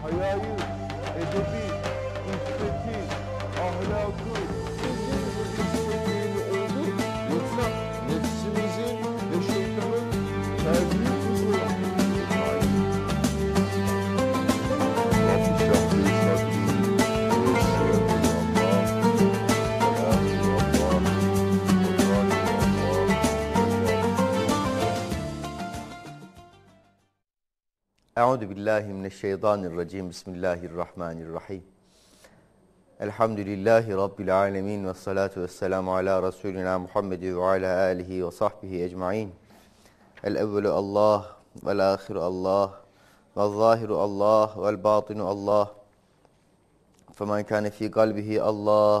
How are you? A baby, it's pretty. Oh, hello, good. أعوذ بالله من الشيطان الرجيم بسم الله الرحمن الرحيم الحمد لله رب العالمين والصلاة والسلام على رسولنا محمد وعلى آله وصحبه أجمعين الأول الله والآخر الله والظاهر الله والباطن الله فمن كان في قلبه الله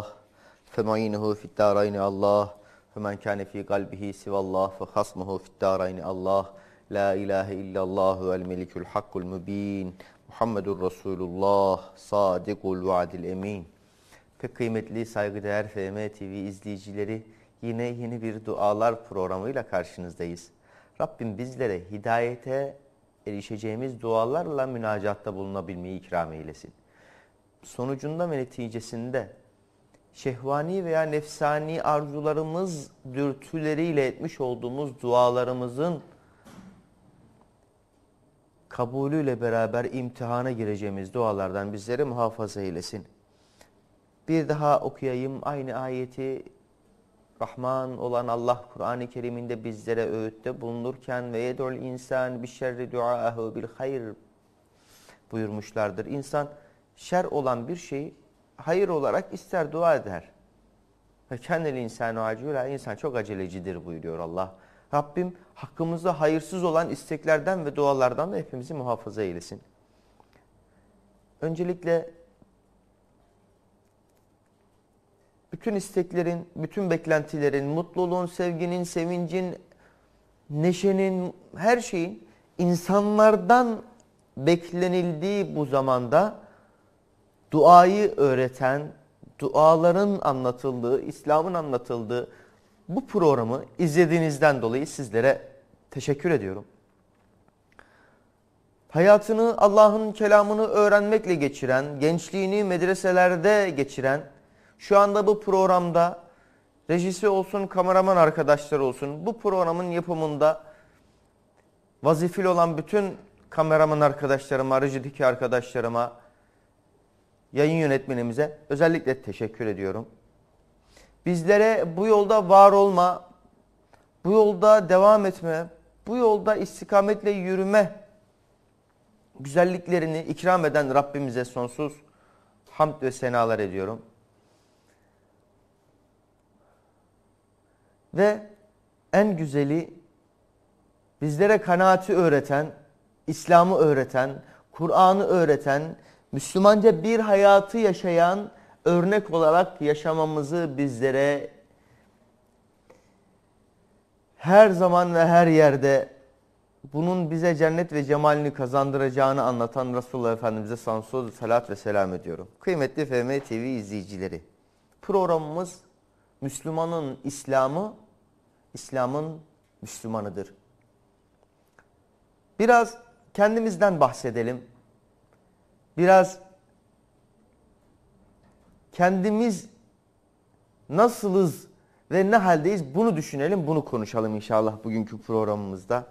فمعينه في الدارين الله فمن كان في قلبه سوى الله فخصمه في الدارين الله La ilahe illallahü el melikul hakkul mübin. Muhammedur Resulullah sadikul vaadil emin. Pek kıymetli saygıdeğer FM TV izleyicileri yine yeni bir dualar programıyla karşınızdayız. Rabbim bizlere hidayete erişeceğimiz dualarla münacatta bulunabilmeyi ikram eylesin. Sonucunda ve neticesinde şehvani veya nefsani arzularımız dürtüleriyle etmiş olduğumuz dualarımızın kabulüyle beraber imtihana gireceğimiz dualardan bizleri muhafaza eylesin. Bir daha okuyayım aynı ayeti Rahman olan Allah Kur'an-ı Kerim'inde bizlere öğütte bulunurken ve yedul insan bir şerri duahu bil hayr buyurmuşlardır. İnsan şer olan bir şeyi hayır olarak ister dua eder. Ve kendil insanu acıyla insan çok acelecidir buyuruyor Allah. Rabbim hakkımızda hayırsız olan isteklerden ve dualardan da hepimizi muhafaza eylesin. Öncelikle bütün isteklerin, bütün beklentilerin, mutluluğun, sevginin, sevincin, neşenin, her şeyin insanlardan beklenildiği bu zamanda duayı öğreten, duaların anlatıldığı, İslam'ın anlatıldığı, bu programı izlediğinizden dolayı sizlere teşekkür ediyorum. Hayatını Allah'ın kelamını öğrenmekle geçiren, gençliğini medreselerde geçiren, şu anda bu programda rejisi olsun, kameraman arkadaşlar olsun, bu programın yapımında vazifeli olan bütün kameraman arkadaşlarıma, rejideki arkadaşlarıma, yayın yönetmenimize özellikle teşekkür ediyorum. Bizlere bu yolda var olma, bu yolda devam etme, bu yolda istikametle yürüme güzelliklerini ikram eden Rabbimize sonsuz hamd ve senalar ediyorum. Ve en güzeli bizlere kanaati öğreten, İslam'ı öğreten, Kur'an'ı öğreten, Müslümanca bir hayatı yaşayan örnek olarak yaşamamızı bizlere her zaman ve her yerde bunun bize cennet ve cemalini kazandıracağını anlatan Resulullah Efendimiz'e sansız salat ve selam ediyorum. Kıymetli FM TV izleyicileri, programımız Müslümanın İslamı, İslam'ın Müslümanıdır. Biraz kendimizden bahsedelim. Biraz kendimiz nasılız ve ne haldeyiz bunu düşünelim, bunu konuşalım inşallah bugünkü programımızda.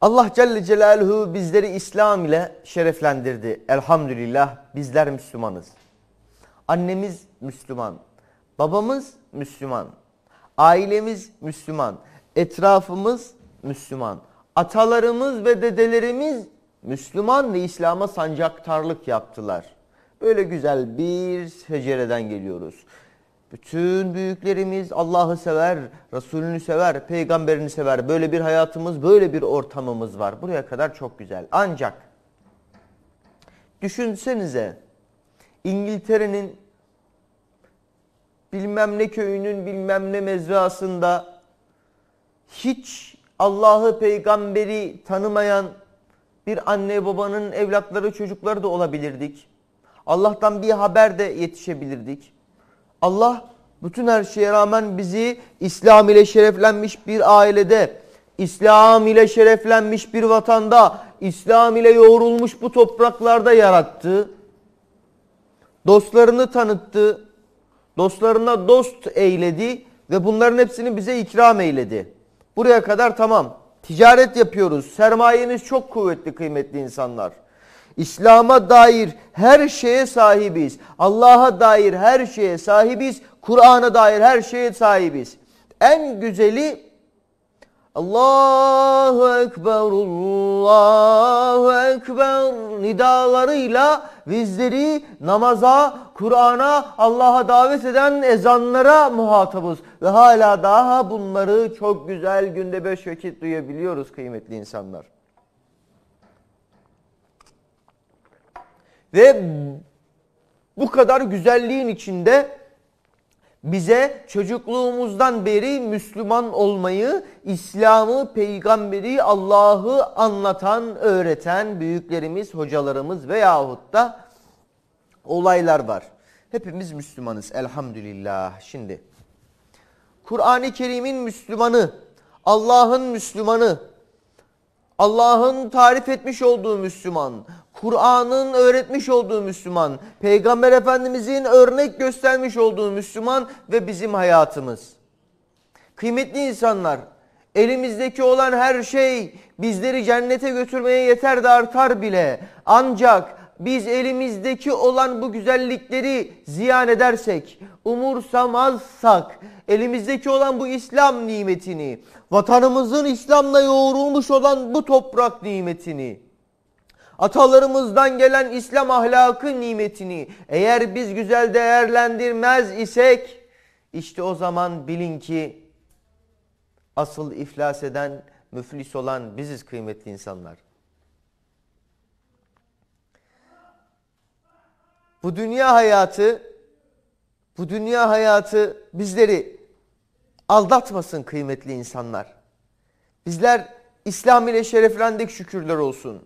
Allah Celle Celaluhu bizleri İslam ile şereflendirdi. Elhamdülillah bizler Müslümanız. Annemiz Müslüman, babamız Müslüman, ailemiz Müslüman, etrafımız Müslüman, atalarımız ve dedelerimiz Müslüman ve İslam'a sancaktarlık yaptılar. Böyle güzel bir secereden geliyoruz. Bütün büyüklerimiz Allah'ı sever, Resulünü sever, peygamberini sever. Böyle bir hayatımız, böyle bir ortamımız var. Buraya kadar çok güzel. Ancak düşünsenize İngiltere'nin bilmem ne köyünün bilmem ne mezrasında hiç Allah'ı peygamberi tanımayan bir anne babanın evlatları çocukları da olabilirdik. Allah'tan bir haber de yetişebilirdik. Allah bütün her şeye rağmen bizi İslam ile şereflenmiş bir ailede, İslam ile şereflenmiş bir vatanda, İslam ile yoğrulmuş bu topraklarda yarattı. Dostlarını tanıttı. Dostlarına dost eyledi ve bunların hepsini bize ikram eyledi. Buraya kadar tamam. Ticaret yapıyoruz. Sermayeniz çok kuvvetli kıymetli insanlar. İslam'a dair her şeye sahibiz. Allah'a dair her şeye sahibiz. Kur'an'a dair her şeye sahibiz. En güzeli Allahu Ekber, Allahu Ekber nidalarıyla bizleri namaza, Kur'an'a, Allah'a davet eden ezanlara muhatabız. Ve hala daha bunları çok güzel günde beş vakit duyabiliyoruz kıymetli insanlar. Ve bu kadar güzelliğin içinde bize çocukluğumuzdan beri Müslüman olmayı, İslam'ı, peygamberi, Allah'ı anlatan, öğreten büyüklerimiz, hocalarımız veyahut da olaylar var. Hepimiz Müslümanız elhamdülillah. Şimdi Kur'an-ı Kerim'in Müslümanı, Allah'ın Müslümanı, Allah'ın tarif etmiş olduğu Müslüman, Kur'an'ın öğretmiş olduğu Müslüman, Peygamber Efendimizin örnek göstermiş olduğu Müslüman ve bizim hayatımız. Kıymetli insanlar, elimizdeki olan her şey bizleri cennete götürmeye yeter de artar bile. Ancak biz elimizdeki olan bu güzellikleri ziyan edersek, umursamazsak, elimizdeki olan bu İslam nimetini, vatanımızın İslam'la yoğrulmuş olan bu toprak nimetini, atalarımızdan gelen İslam ahlakı nimetini eğer biz güzel değerlendirmez isek işte o zaman bilin ki asıl iflas eden, müflis olan biziz kıymetli insanlar. Bu dünya hayatı, bu dünya hayatı bizleri aldatmasın kıymetli insanlar. Bizler İslam ile şereflendik şükürler olsun.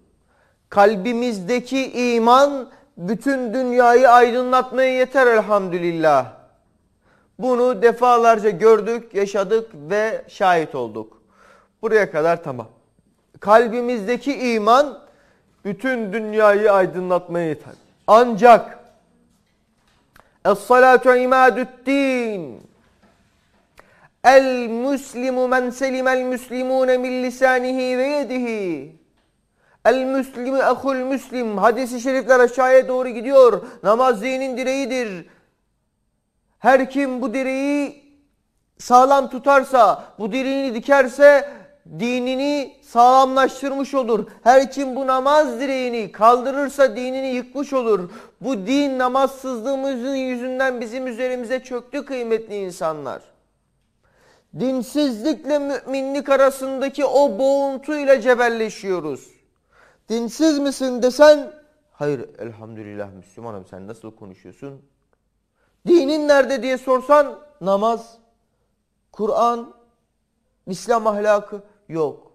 Kalbimizdeki iman bütün dünyayı aydınlatmaya yeter elhamdülillah. Bunu defalarca gördük, yaşadık ve şahit olduk. Buraya kadar tamam. Kalbimizdeki iman bütün dünyayı aydınlatmaya yeter. Ancak Es-salatu imadü'd-din. El-müslimu men selimel müslimune min lisanihi ve yedihi. El müslimi ehul müslim. Hadis-i şerifler aşağıya doğru gidiyor. Namaz zihnin direğidir. Her kim bu direği sağlam tutarsa, bu direğini dikerse dinini sağlamlaştırmış olur. Her kim bu namaz direğini kaldırırsa dinini yıkmış olur. Bu din namazsızlığımızın yüzünden bizim üzerimize çöktü kıymetli insanlar. Dinsizlikle müminlik arasındaki o boğuntuyla cebelleşiyoruz dinsiz misin desen hayır elhamdülillah Müslümanım sen nasıl konuşuyorsun? Dinin nerede diye sorsan namaz, Kur'an, İslam ahlakı yok.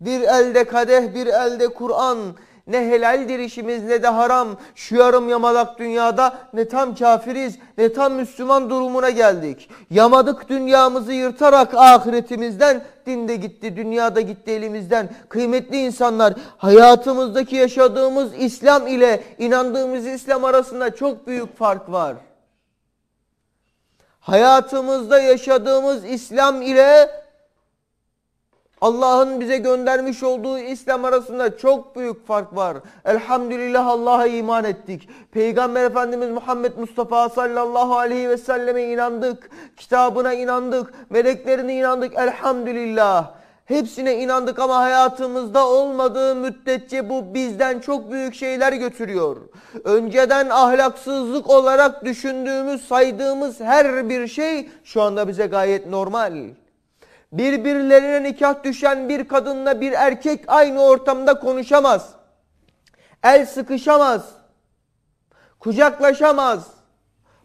Bir elde kadeh bir elde Kur'an ne helaldir işimiz ne de haram. Şu yarım yamalak dünyada ne tam kafiriz ne tam Müslüman durumuna geldik. Yamadık dünyamızı yırtarak ahiretimizden dinde gitti, dünyada gitti elimizden. Kıymetli insanlar hayatımızdaki yaşadığımız İslam ile inandığımız İslam arasında çok büyük fark var. Hayatımızda yaşadığımız İslam ile Allah'ın bize göndermiş olduğu İslam arasında çok büyük fark var. Elhamdülillah Allah'a iman ettik. Peygamber Efendimiz Muhammed Mustafa sallallahu aleyhi ve selleme inandık. Kitabına inandık. Meleklerine inandık. Elhamdülillah. Hepsine inandık ama hayatımızda olmadığı müddetçe bu bizden çok büyük şeyler götürüyor. Önceden ahlaksızlık olarak düşündüğümüz, saydığımız her bir şey şu anda bize gayet normal. Birbirlerine nikah düşen bir kadınla bir erkek aynı ortamda konuşamaz. El sıkışamaz. Kucaklaşamaz.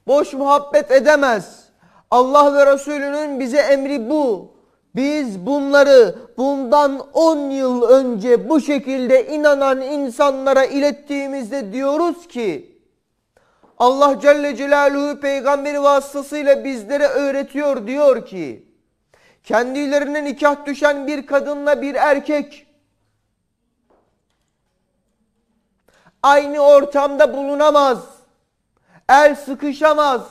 Boş muhabbet edemez. Allah ve Resulünün bize emri bu. Biz bunları bundan 10 yıl önce bu şekilde inanan insanlara ilettiğimizde diyoruz ki Allah Celle Celaluhu peygamberi vasıtasıyla bizlere öğretiyor diyor ki kendilerine nikah düşen bir kadınla bir erkek aynı ortamda bulunamaz. El sıkışamaz.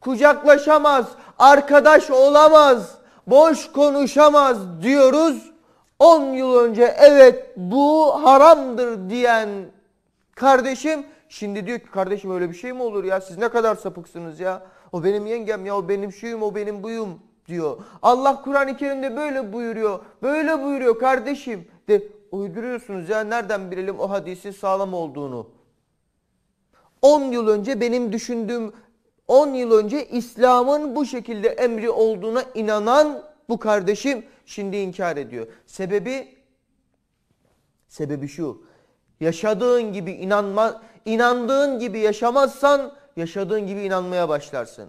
Kucaklaşamaz. Arkadaş olamaz. Boş konuşamaz diyoruz. 10 yıl önce evet bu haramdır diyen kardeşim şimdi diyor ki kardeşim öyle bir şey mi olur ya siz ne kadar sapıksınız ya. O benim yengem ya o benim şuyum o benim buyum diyor. Allah Kur'an-ı Kerim'de böyle buyuruyor. Böyle buyuruyor kardeşim de uyduruyorsunuz ya nereden bilelim o hadisin sağlam olduğunu. 10 yıl önce benim düşündüğüm 10 yıl önce İslam'ın bu şekilde emri olduğuna inanan bu kardeşim şimdi inkar ediyor. Sebebi sebebi şu. Yaşadığın gibi inanma inandığın gibi yaşamazsan yaşadığın gibi inanmaya başlarsın.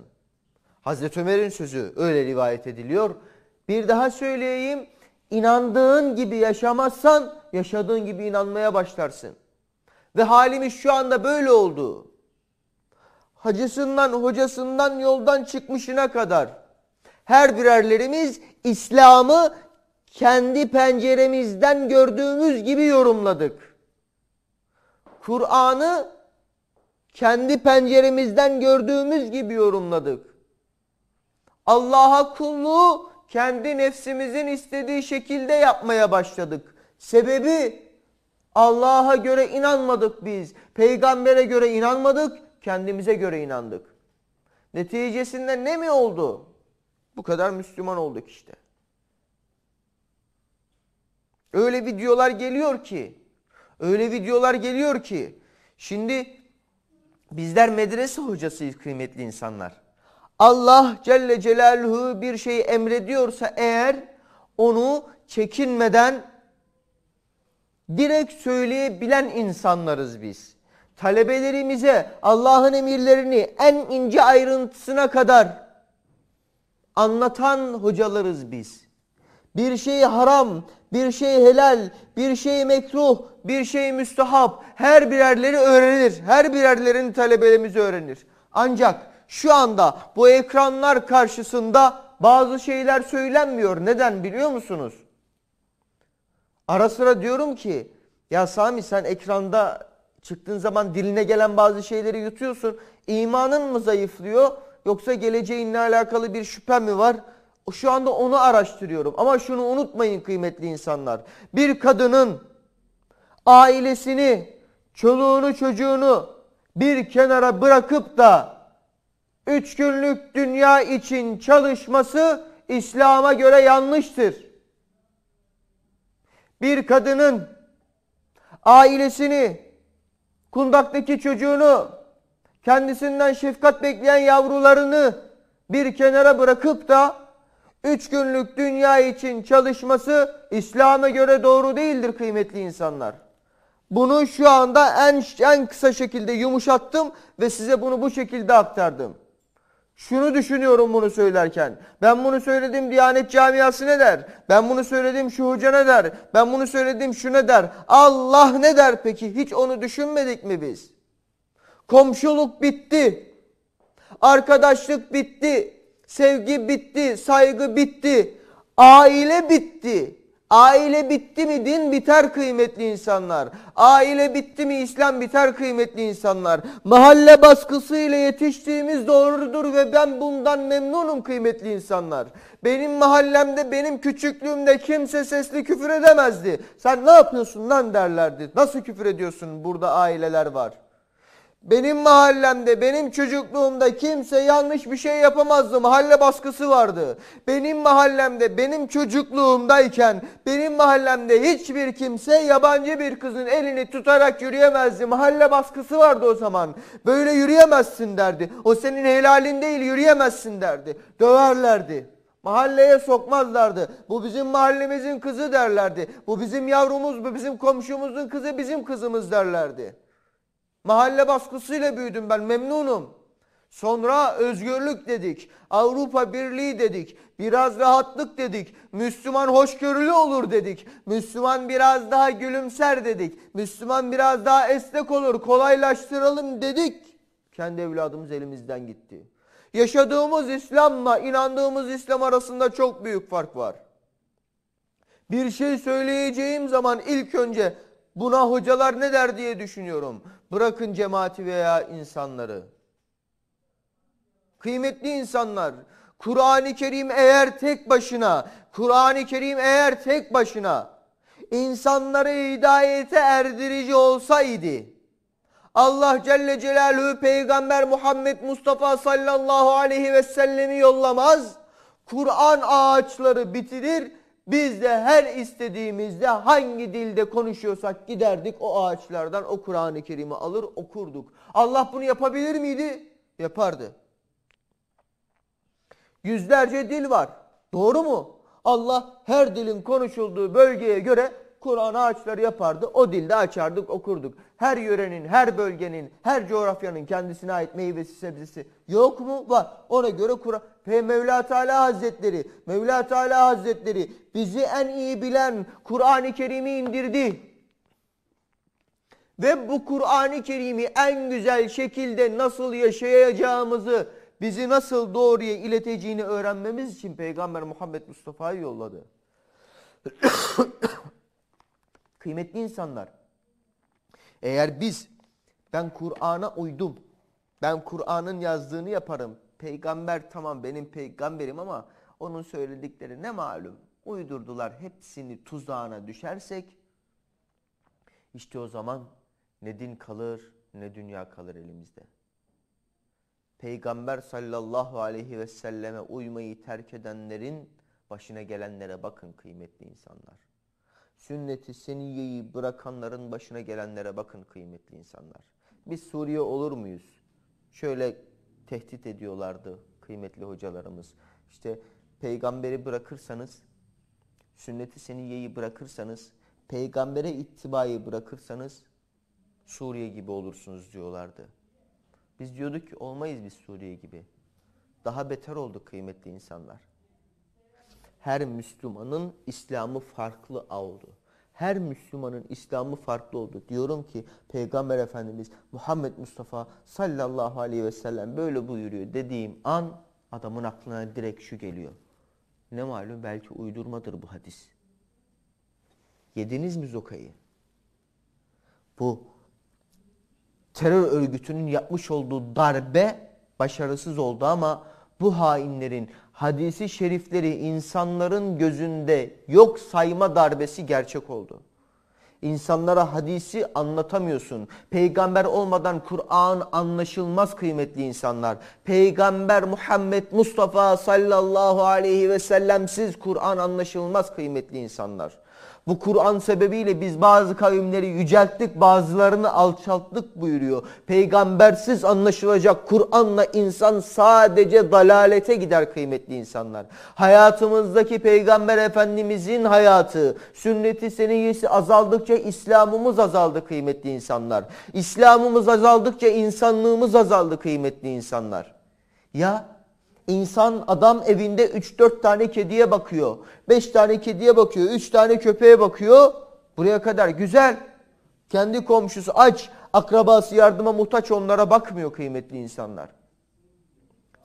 Hazreti Ömer'in sözü öyle rivayet ediliyor. Bir daha söyleyeyim. İnandığın gibi yaşamazsan yaşadığın gibi inanmaya başlarsın. Ve halimiz şu anda böyle oldu. Hacısından, hocasından, yoldan çıkmışına kadar her birerlerimiz İslam'ı kendi penceremizden gördüğümüz gibi yorumladık. Kur'an'ı kendi penceremizden gördüğümüz gibi yorumladık. Allah'a kulluğu kendi nefsimizin istediği şekilde yapmaya başladık. Sebebi Allah'a göre inanmadık biz. Peygambere göre inanmadık, kendimize göre inandık. Neticesinde ne mi oldu? Bu kadar Müslüman olduk işte. Öyle videolar geliyor ki, öyle videolar geliyor ki. Şimdi bizler medrese hocasıyız kıymetli insanlar. Allah Celle Celaluhu bir şeyi emrediyorsa eğer onu çekinmeden direkt söyleyebilen insanlarız biz. Talebelerimize Allah'ın emirlerini en ince ayrıntısına kadar anlatan hocalarız biz. Bir şey haram, bir şey helal, bir şey mekruh, bir şey müstehap her birerleri öğrenir. Her birerlerini talebelerimiz öğrenir. Ancak şu anda bu ekranlar karşısında bazı şeyler söylenmiyor. Neden biliyor musunuz? Ara sıra diyorum ki ya Sami sen ekranda çıktığın zaman diline gelen bazı şeyleri yutuyorsun. İmanın mı zayıflıyor yoksa geleceğinle alakalı bir şüphe mi var? Şu anda onu araştırıyorum. Ama şunu unutmayın kıymetli insanlar. Bir kadının ailesini, çoluğunu, çocuğunu bir kenara bırakıp da üç günlük dünya için çalışması İslam'a göre yanlıştır. Bir kadının ailesini, kundaktaki çocuğunu, kendisinden şefkat bekleyen yavrularını bir kenara bırakıp da üç günlük dünya için çalışması İslam'a göre doğru değildir kıymetli insanlar. Bunu şu anda en, en kısa şekilde yumuşattım ve size bunu bu şekilde aktardım. Şunu düşünüyorum bunu söylerken. Ben bunu söyledim Diyanet camiası ne der? Ben bunu söyledim şu hoca ne der? Ben bunu söyledim şu ne der? Allah ne der peki? Hiç onu düşünmedik mi biz? Komşuluk bitti. Arkadaşlık bitti. Sevgi bitti. Saygı bitti. Aile bitti. Aile bitti mi din biter kıymetli insanlar. Aile bitti mi İslam biter kıymetli insanlar. Mahalle baskısı ile yetiştiğimiz doğrudur ve ben bundan memnunum kıymetli insanlar. Benim mahallemde benim küçüklüğümde kimse sesli küfür edemezdi. Sen ne yapıyorsun lan derlerdi. Nasıl küfür ediyorsun burada aileler var. Benim mahallemde, benim çocukluğumda kimse yanlış bir şey yapamazdı. Mahalle baskısı vardı. Benim mahallemde, benim çocukluğumdayken benim mahallemde hiçbir kimse yabancı bir kızın elini tutarak yürüyemezdi. Mahalle baskısı vardı o zaman. Böyle yürüyemezsin derdi. O senin helalin değil, yürüyemezsin derdi. Döverlerdi. Mahalleye sokmazlardı. Bu bizim mahallemizin kızı derlerdi. Bu bizim yavrumuz, bu bizim komşumuzun kızı, bizim kızımız derlerdi. Mahalle baskısıyla büyüdüm ben memnunum. Sonra özgürlük dedik, Avrupa Birliği dedik, biraz rahatlık dedik, Müslüman hoşgörülü olur dedik, Müslüman biraz daha gülümser dedik, Müslüman biraz daha esnek olur, kolaylaştıralım dedik. Kendi evladımız elimizden gitti. Yaşadığımız İslam'la inandığımız İslam arasında çok büyük fark var. Bir şey söyleyeceğim zaman ilk önce buna hocalar ne der diye düşünüyorum. Bırakın cemaati veya insanları. Kıymetli insanlar, Kur'an-ı Kerim eğer tek başına, Kur'an-ı Kerim eğer tek başına insanları hidayete erdirici olsaydı, Allah Celle Celaluhu Peygamber Muhammed Mustafa sallallahu aleyhi ve sellemi yollamaz, Kur'an ağaçları bitirir, biz de her istediğimizde hangi dilde konuşuyorsak giderdik o ağaçlardan o Kur'an-ı Kerim'i alır okurduk. Allah bunu yapabilir miydi? Yapardı. Yüzlerce dil var. Doğru mu? Allah her dilin konuşulduğu bölgeye göre Kur'an ağaçları yapardı. O dilde açardık, okurduk. Her yörenin, her bölgenin, her coğrafyanın kendisine ait meyvesi, sebzesi yok mu? Var. Ona göre Kur'an ve Mevla Teala Hazretleri, Mevla Teala Hazretleri bizi en iyi bilen Kur'an-ı Kerim'i indirdi. Ve bu Kur'an-ı Kerim'i en güzel şekilde nasıl yaşayacağımızı, bizi nasıl doğruya ileteceğini öğrenmemiz için Peygamber Muhammed Mustafa'yı yolladı. Kıymetli insanlar. Eğer biz ben Kur'an'a uydum. Ben Kur'an'ın yazdığını yaparım. Peygamber tamam benim peygamberim ama onun söyledikleri ne malum. Uydurdular hepsini tuzağına düşersek işte o zaman ne din kalır ne dünya kalır elimizde. Peygamber sallallahu aleyhi ve selleme uymayı terk edenlerin başına gelenlere bakın kıymetli insanlar sünneti seniyeyi bırakanların başına gelenlere bakın kıymetli insanlar. Biz Suriye olur muyuz? Şöyle tehdit ediyorlardı kıymetli hocalarımız. İşte peygamberi bırakırsanız, sünneti seniyeyi bırakırsanız, peygambere ittibayı bırakırsanız Suriye gibi olursunuz diyorlardı. Biz diyorduk ki olmayız biz Suriye gibi. Daha beter oldu kıymetli insanlar her Müslümanın İslam'ı farklı oldu. Her Müslümanın İslam'ı farklı oldu. Diyorum ki Peygamber Efendimiz Muhammed Mustafa sallallahu aleyhi ve sellem böyle buyuruyor dediğim an adamın aklına direkt şu geliyor. Ne malum belki uydurmadır bu hadis. Yediniz mi zokayı? Bu terör örgütünün yapmış olduğu darbe başarısız oldu ama bu hainlerin hadisi şerifleri insanların gözünde yok sayma darbesi gerçek oldu. İnsanlara hadisi anlatamıyorsun. Peygamber olmadan Kur'an anlaşılmaz kıymetli insanlar. Peygamber Muhammed Mustafa sallallahu aleyhi ve sellemsiz Kur'an anlaşılmaz kıymetli insanlar. Bu Kur'an sebebiyle biz bazı kavimleri yücelttik, bazılarını alçalttık buyuruyor. Peygambersiz anlaşılacak Kur'an'la insan sadece dalalete gider kıymetli insanlar. Hayatımızdaki Peygamber Efendimizin hayatı, sünneti seniyesi azaldıkça İslam'ımız azaldı kıymetli insanlar. İslam'ımız azaldıkça insanlığımız azaldı kıymetli insanlar. Ya İnsan adam evinde 3-4 tane kediye bakıyor. 5 tane kediye bakıyor. 3 tane köpeğe bakıyor. Buraya kadar güzel. Kendi komşusu aç. Akrabası yardıma muhtaç onlara bakmıyor kıymetli insanlar.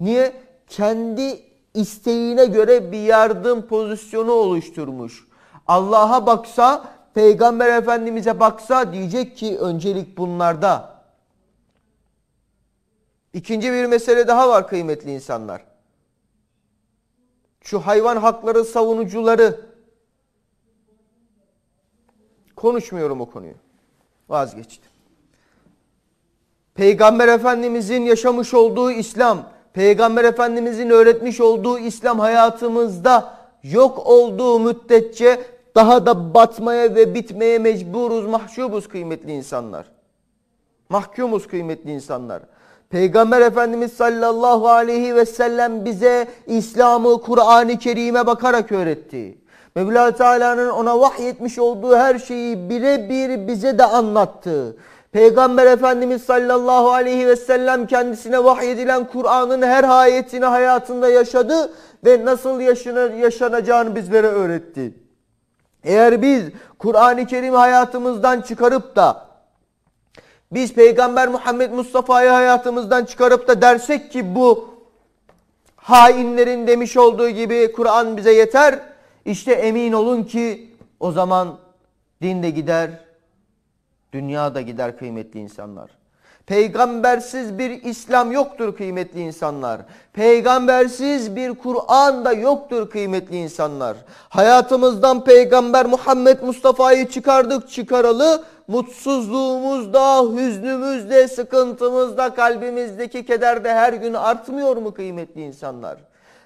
Niye? Kendi isteğine göre bir yardım pozisyonu oluşturmuş. Allah'a baksa, Peygamber Efendimiz'e baksa diyecek ki öncelik bunlarda. İkinci bir mesele daha var kıymetli insanlar şu hayvan hakları savunucuları konuşmuyorum o konuyu. Vazgeçtim. Peygamber Efendimizin yaşamış olduğu İslam, Peygamber Efendimizin öğretmiş olduğu İslam hayatımızda yok olduğu müddetçe daha da batmaya ve bitmeye mecburuz, mahşubuz kıymetli insanlar. Mahkumuz kıymetli insanlar. Peygamber Efendimiz sallallahu aleyhi ve sellem bize İslam'ı Kur'an-ı Kerim'e bakarak öğretti. Mevla Teala'nın ona vahyetmiş olduğu her şeyi birebir bize de anlattı. Peygamber Efendimiz sallallahu aleyhi ve sellem kendisine vahyedilen Kur'an'ın her ayetini hayatında yaşadı ve nasıl yaşanacağını bizlere öğretti. Eğer biz Kur'an-ı Kerim hayatımızdan çıkarıp da biz Peygamber Muhammed Mustafa'yı hayatımızdan çıkarıp da dersek ki bu hainlerin demiş olduğu gibi Kur'an bize yeter. İşte emin olun ki o zaman din de gider, dünya da gider kıymetli insanlar. Peygambersiz bir İslam yoktur kıymetli insanlar. Peygambersiz bir Kur'an da yoktur kıymetli insanlar. Hayatımızdan Peygamber Muhammed Mustafa'yı çıkardık çıkaralı Mutsuzluğumuzda, hüznümüzde, sıkıntımızda, kalbimizdeki kederde her gün artmıyor mu kıymetli insanlar?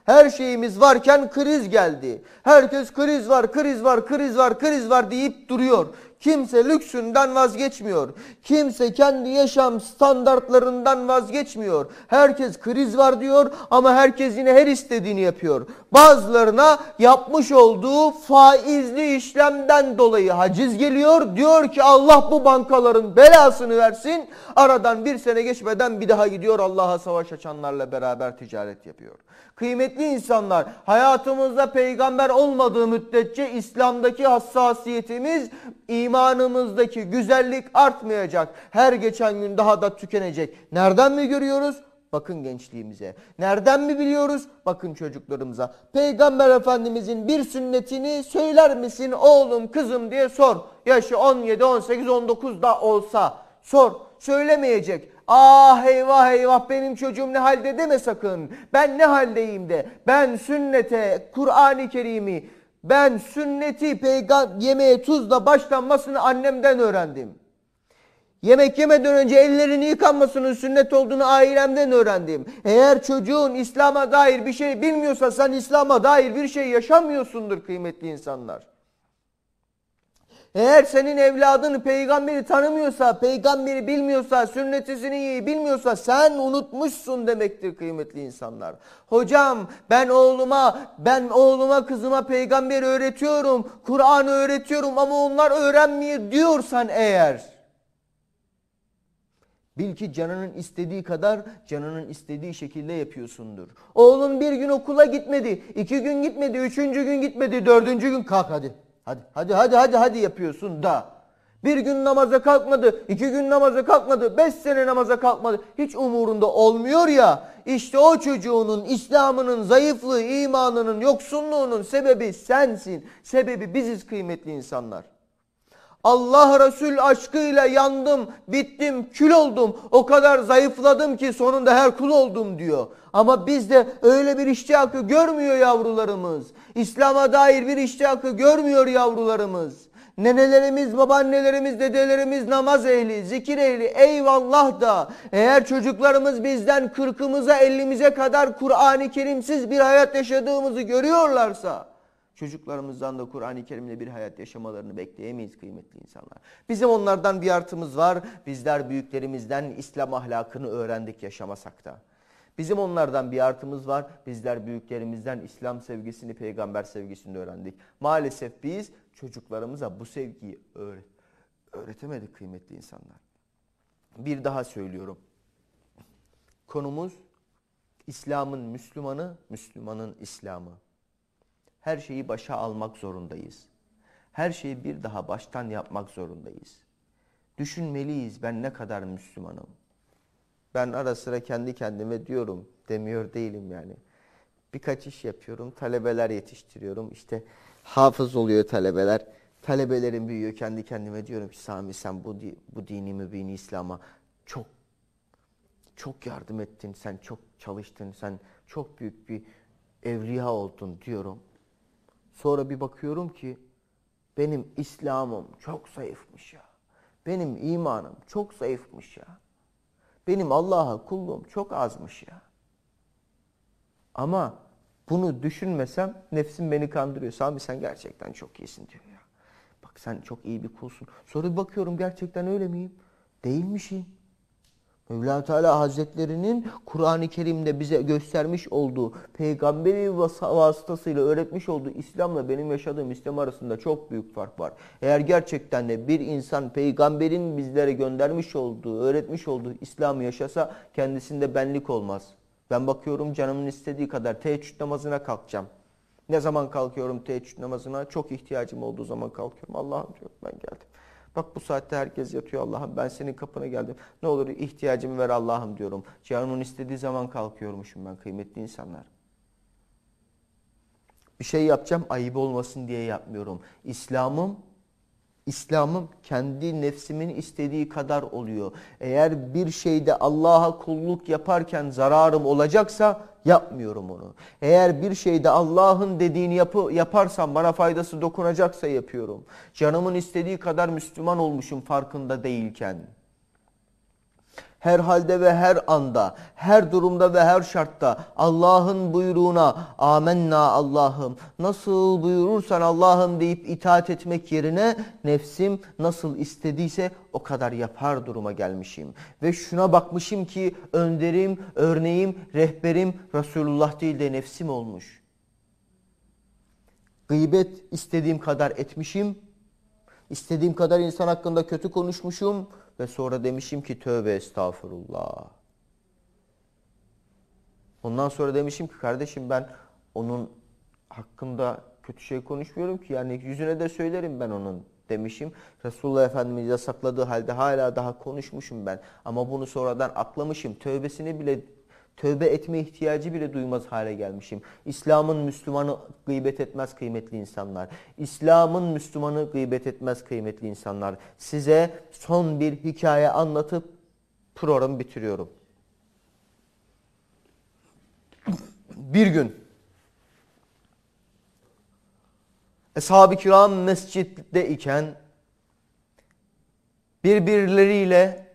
Her şeyimiz varken kriz geldi. Herkes kriz var, kriz var, kriz var, kriz var deyip duruyor. Kimse lüksünden vazgeçmiyor. Kimse kendi yaşam standartlarından vazgeçmiyor. Herkes kriz var diyor ama herkes yine her istediğini yapıyor. Bazılarına yapmış olduğu faizli işlemden dolayı haciz geliyor. Diyor ki Allah bu bankaların belasını versin. Aradan bir sene geçmeden bir daha gidiyor Allah'a savaş açanlarla beraber ticaret yapıyor. Kıymetli insanlar hayatımızda peygamber olmadığı müddetçe İslam'daki hassasiyetimiz imanımızdaki güzellik artmayacak. Her geçen gün daha da tükenecek. Nereden mi görüyoruz? Bakın gençliğimize. Nereden mi biliyoruz? Bakın çocuklarımıza. Peygamber Efendimizin bir sünnetini söyler misin oğlum kızım diye sor. Yaşı 17, 18, 19 da olsa sor. Söylemeyecek. Ah eyvah eyvah benim çocuğum ne halde deme sakın. Ben ne haldeyim de. Ben sünnete, Kur'an-ı Kerim'i, ben sünneti peygamber yemeğe tuzla başlanmasını annemden öğrendim. Yemek yemeden önce ellerini yıkanmasının sünnet olduğunu ailemden öğrendim. Eğer çocuğun İslam'a dair bir şey bilmiyorsa sen İslam'a dair bir şey yaşamıyorsundur kıymetli insanlar. Eğer senin evladını peygamberi tanımıyorsa, peygamberi bilmiyorsa, sünnetisini iyi bilmiyorsa sen unutmuşsun demektir kıymetli insanlar. Hocam ben oğluma, ben oğluma kızıma peygamberi öğretiyorum, Kur'an öğretiyorum ama onlar öğrenmiyor diyorsan eğer Bil ki canının istediği kadar canının istediği şekilde yapıyorsundur. Oğlun bir gün okula gitmedi, iki gün gitmedi, üçüncü gün gitmedi, dördüncü gün kalk hadi. Hadi hadi hadi hadi hadi yapıyorsun da. Bir gün namaza kalkmadı, iki gün namaza kalkmadı, beş sene namaza kalkmadı. Hiç umurunda olmuyor ya. İşte o çocuğunun, İslam'ının zayıflığı, imanının, yoksunluğunun sebebi sensin. Sebebi biziz kıymetli insanlar. Allah Resul aşkıyla yandım, bittim, kül oldum. O kadar zayıfladım ki sonunda her kul oldum diyor. Ama bizde öyle bir iştihakı görmüyor yavrularımız. İslam'a dair bir iştihakı görmüyor yavrularımız. Nenelerimiz, babaannelerimiz, dedelerimiz namaz ehli, zikir ehli eyvallah da eğer çocuklarımız bizden kırkımıza ellimize kadar Kur'an-ı Kerimsiz bir hayat yaşadığımızı görüyorlarsa Çocuklarımızdan da Kur'an-ı Kerim'le bir hayat yaşamalarını bekleyemeyiz kıymetli insanlar. Bizim onlardan bir artımız var. Bizler büyüklerimizden İslam ahlakını öğrendik yaşamasak da. Bizim onlardan bir artımız var. Bizler büyüklerimizden İslam sevgisini, peygamber sevgisini öğrendik. Maalesef biz çocuklarımıza bu sevgiyi öğretemedik kıymetli insanlar. Bir daha söylüyorum. Konumuz İslam'ın Müslümanı, Müslümanın İslam'ı her şeyi başa almak zorundayız. Her şeyi bir daha baştan yapmak zorundayız. Düşünmeliyiz ben ne kadar Müslümanım. Ben ara sıra kendi kendime diyorum, demiyor değilim yani. Birkaç iş yapıyorum, talebeler yetiştiriyorum. İşte hafız oluyor talebeler. Talebelerim büyüyor kendi kendime diyorum ki Sami sen bu, bu dini mübini İslam'a çok çok yardım ettin, sen çok çalıştın, sen çok büyük bir evliya oldun diyorum. Sonra bir bakıyorum ki benim İslam'ım çok zayıfmış ya. Benim imanım çok zayıfmış ya. Benim Allah'a kulluğum çok azmış ya. Ama bunu düşünmesem nefsim beni kandırıyor. Sami sen gerçekten çok iyisin diyor ya. Bak sen çok iyi bir kulsun. Sonra bir bakıyorum gerçekten öyle miyim? Değilmişim. Mevla Teala Hazretlerinin Kur'an-ı Kerim'de bize göstermiş olduğu, peygamberi vasıtasıyla öğretmiş olduğu İslam'la benim yaşadığım İslam arasında çok büyük fark var. Eğer gerçekten de bir insan peygamberin bizlere göndermiş olduğu, öğretmiş olduğu İslam'ı yaşasa kendisinde benlik olmaz. Ben bakıyorum canımın istediği kadar teheccüd namazına kalkacağım. Ne zaman kalkıyorum teheccüd namazına? Çok ihtiyacım olduğu zaman kalkıyorum. Allah'ım diyorum ben geldim. Bak bu saatte herkes yatıyor Allah'ım ben senin kapına geldim. Ne olur ihtiyacımı ver Allah'ım diyorum. Canımın istediği zaman kalkıyormuşum ben kıymetli insanlar. Bir şey yapacağım ayıp olmasın diye yapmıyorum. İslam'ım İslam'ım kendi nefsimin istediği kadar oluyor. Eğer bir şeyde Allah'a kulluk yaparken zararım olacaksa yapmıyorum onu. Eğer bir şeyde Allah'ın dediğini yapı, yaparsam bana faydası dokunacaksa yapıyorum. Canımın istediği kadar Müslüman olmuşum farkında değilken.'' her halde ve her anda, her durumda ve her şartta Allah'ın buyruğuna amenna Allah'ım nasıl buyurursan Allah'ım deyip itaat etmek yerine nefsim nasıl istediyse o kadar yapar duruma gelmişim. Ve şuna bakmışım ki önderim, örneğim, rehberim Resulullah değil de nefsim olmuş. Gıybet istediğim kadar etmişim. istediğim kadar insan hakkında kötü konuşmuşum ve sonra demişim ki tövbe estağfurullah. Ondan sonra demişim ki kardeşim ben onun hakkında kötü şey konuşmuyorum ki yani yüzüne de söylerim ben onun demişim. Resulullah Efendimiz yasakladığı halde hala daha konuşmuşum ben. Ama bunu sonradan aklamışım Tövbesini bile Tövbe etme ihtiyacı bile duymaz hale gelmişim. İslam'ın Müslümanı gıybet etmez kıymetli insanlar. İslam'ın Müslümanı gıybet etmez kıymetli insanlar. Size son bir hikaye anlatıp programı bitiriyorum. Bir gün Eshab-ı kiram mescitte iken birbirleriyle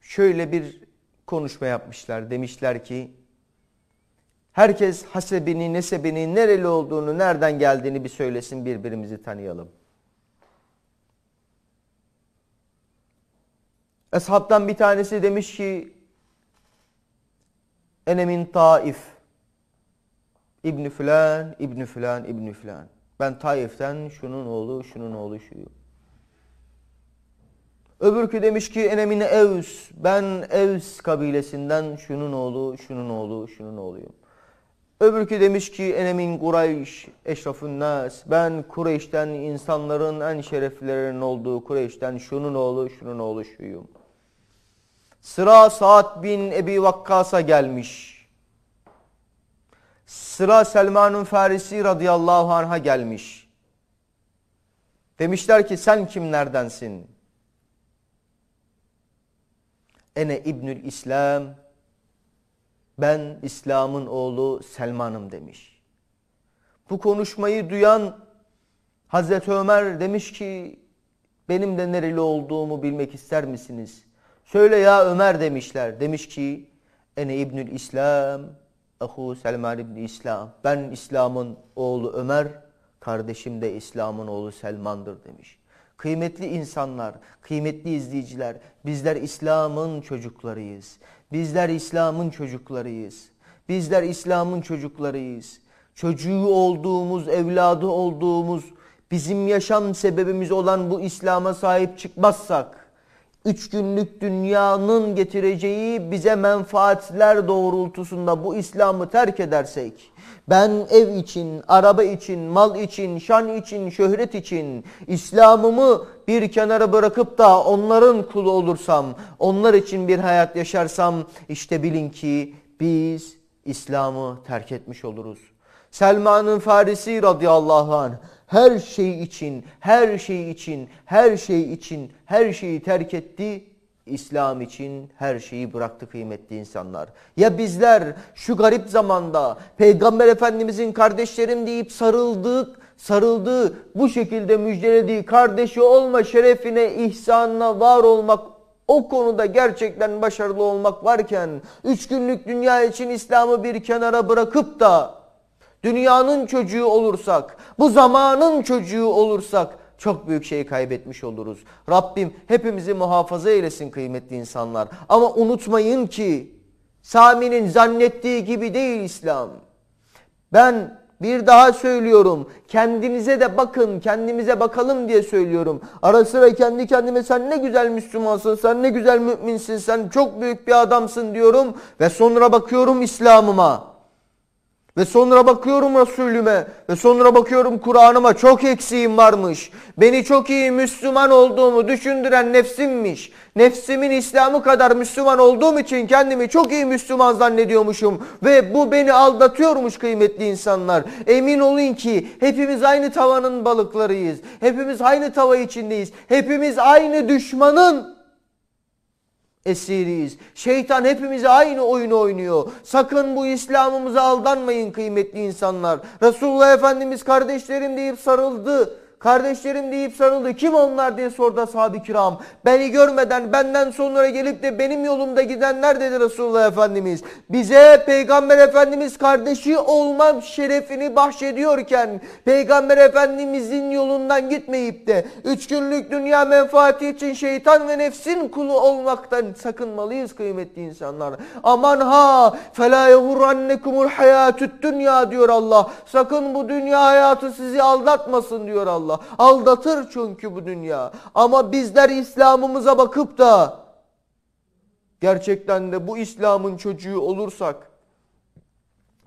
şöyle bir konuşma yapmışlar. Demişler ki herkes hasebini, nesebini, nereli olduğunu, nereden geldiğini bir söylesin birbirimizi tanıyalım. Eshabtan bir tanesi demiş ki Enemin Taif İbni Fülan, İbni Fülan, İbni Fülan. Ben Taif'ten şunun oğlu, şunun oğlu, şuyum. Öbürkü demiş ki enemine Evs, ben Evs kabilesinden şunun oğlu, şunun oğlu, şunun oğluyum. Öbürkü demiş ki enemin Kureyş, eşrafın nas, ben Kureyş'ten insanların en şereflilerinin olduğu Kureyş'ten şunun oğlu, şunun oğlu şuyum. Sıra saat bin Ebi Vakkas'a gelmiş. Sıra Selman'ın Farisi radıyallahu anh'a gelmiş. Demişler ki sen kimlerdensin? Ene İbnül İslam. Ben İslam'ın oğlu Selman'ım demiş. Bu konuşmayı duyan Hazreti Ömer demiş ki benim de nereli olduğumu bilmek ister misiniz? Söyle ya Ömer demişler. Demiş ki Ene İbnül İslam. Ehu Selman İbni İslam. Ben İslam'ın oğlu Ömer, kardeşim de İslam'ın oğlu Selman'dır demiş. Kıymetli insanlar, kıymetli izleyiciler, bizler İslam'ın çocuklarıyız. Bizler İslam'ın çocuklarıyız. Bizler İslam'ın çocuklarıyız. Çocuğu olduğumuz, evladı olduğumuz, bizim yaşam sebebimiz olan bu İslam'a sahip çıkmazsak, üç günlük dünyanın getireceği bize menfaatler doğrultusunda bu İslam'ı terk edersek, ben ev için, araba için, mal için, şan için, şöhret için İslam'ımı bir kenara bırakıp da onların kulu olursam, onlar için bir hayat yaşarsam işte bilin ki biz İslam'ı terk etmiş oluruz. Selman'ın Farisi radıyallahu anh her şey için, her şey için, her şey için her şeyi terk etti. İslam için her şeyi bıraktı kıymetli insanlar. Ya bizler şu garip zamanda Peygamber Efendimizin kardeşlerim deyip sarıldık, sarıldığı bu şekilde müjdelediği kardeşi olma şerefine, ihsanına var olmak o konuda gerçekten başarılı olmak varken üç günlük dünya için İslam'ı bir kenara bırakıp da dünyanın çocuğu olursak, bu zamanın çocuğu olursak çok büyük şey kaybetmiş oluruz. Rabbim hepimizi muhafaza eylesin kıymetli insanlar. Ama unutmayın ki Sami'nin zannettiği gibi değil İslam. Ben bir daha söylüyorum. Kendinize de bakın, kendimize bakalım diye söylüyorum. Ara sıra kendi kendime sen ne güzel Müslümansın, sen ne güzel müminsin, sen çok büyük bir adamsın diyorum. Ve sonra bakıyorum İslam'ıma. Ve sonra bakıyorum Resulüme ve sonra bakıyorum Kur'an'ıma çok eksiğim varmış. Beni çok iyi Müslüman olduğumu düşündüren nefsimmiş. Nefsimin İslam'ı kadar Müslüman olduğum için kendimi çok iyi Müslüman zannediyormuşum. Ve bu beni aldatıyormuş kıymetli insanlar. Emin olun ki hepimiz aynı tavanın balıklarıyız. Hepimiz aynı tava içindeyiz. Hepimiz aynı düşmanın esiriyiz. Şeytan hepimize aynı oyunu oynuyor. Sakın bu İslam'ımıza aldanmayın kıymetli insanlar. Resulullah Efendimiz kardeşlerim deyip sarıldı. Kardeşlerim deyip sarıldı. Kim onlar diye sordu ashab-ı kiram. Beni görmeden benden sonra gelip de benim yolumda gidenler dedi Resulullah Efendimiz. Bize Peygamber Efendimiz kardeşi olma şerefini bahşediyorken Peygamber Efendimizin yolundan gitmeyip de üç günlük dünya menfaati için şeytan ve nefsin kulu olmaktan sakınmalıyız kıymetli insanlar. Aman ha فَلَا يَغُرَّنَّكُمُ الْحَيَاتُ dünya diyor Allah. Sakın bu dünya hayatı sizi aldatmasın diyor Allah inşallah. Aldatır çünkü bu dünya. Ama bizler İslam'ımıza bakıp da gerçekten de bu İslam'ın çocuğu olursak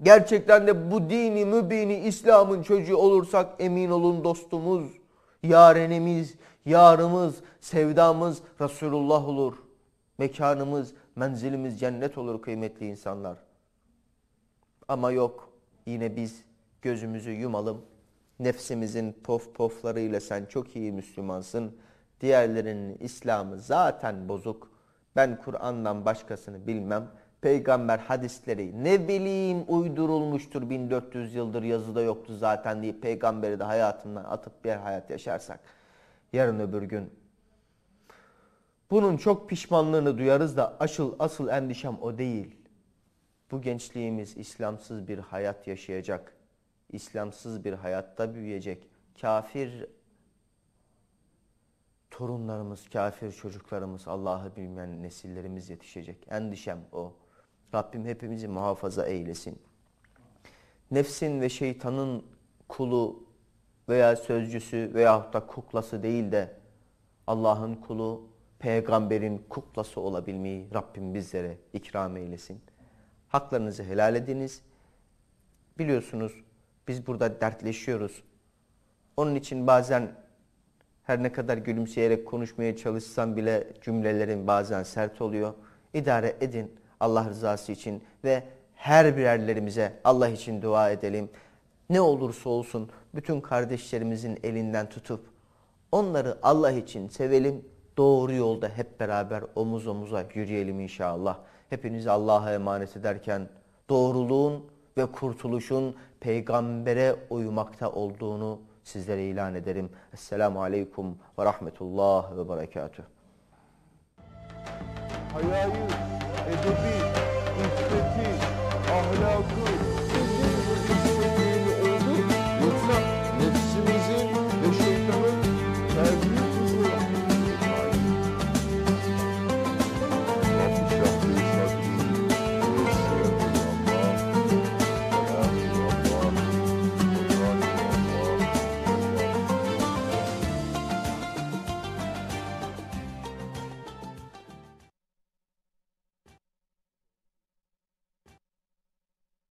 gerçekten de bu dini mübini İslam'ın çocuğu olursak emin olun dostumuz, yarenimiz, yarımız, sevdamız Resulullah olur. Mekanımız, menzilimiz cennet olur kıymetli insanlar. Ama yok yine biz gözümüzü yumalım nefsimizin pof poflarıyla sen çok iyi Müslümansın, diğerlerinin İslam'ı zaten bozuk, ben Kur'an'dan başkasını bilmem, peygamber hadisleri ne bileyim uydurulmuştur 1400 yıldır yazıda yoktu zaten diye peygamberi de hayatından atıp bir hayat yaşarsak yarın öbür gün bunun çok pişmanlığını duyarız da asıl asıl endişem o değil. Bu gençliğimiz İslamsız bir hayat yaşayacak. İslamsız bir hayatta büyüyecek kafir torunlarımız, kafir çocuklarımız, Allah'ı bilmeyen nesillerimiz yetişecek. Endişem o. Rabbim hepimizi muhafaza eylesin. Nefsin ve şeytanın kulu veya sözcüsü veya da kuklası değil de Allah'ın kulu, peygamberin kuklası olabilmeyi Rabbim bizlere ikram eylesin. Haklarınızı helal ediniz. Biliyorsunuz biz burada dertleşiyoruz. Onun için bazen her ne kadar gülümseyerek konuşmaya çalışsam bile cümlelerin bazen sert oluyor. İdare edin Allah rızası için ve her birerlerimize Allah için dua edelim. Ne olursa olsun bütün kardeşlerimizin elinden tutup onları Allah için sevelim. Doğru yolda hep beraber omuz omuza yürüyelim inşallah. Hepinizi Allah'a emanet ederken doğruluğun ve kurtuluşun peygambere uymakta olduğunu sizlere ilan ederim. Esselamu Aleyküm ve Rahmetullah ve Berekatuhu. Hayayı, edebi, iffeti, ahlakı,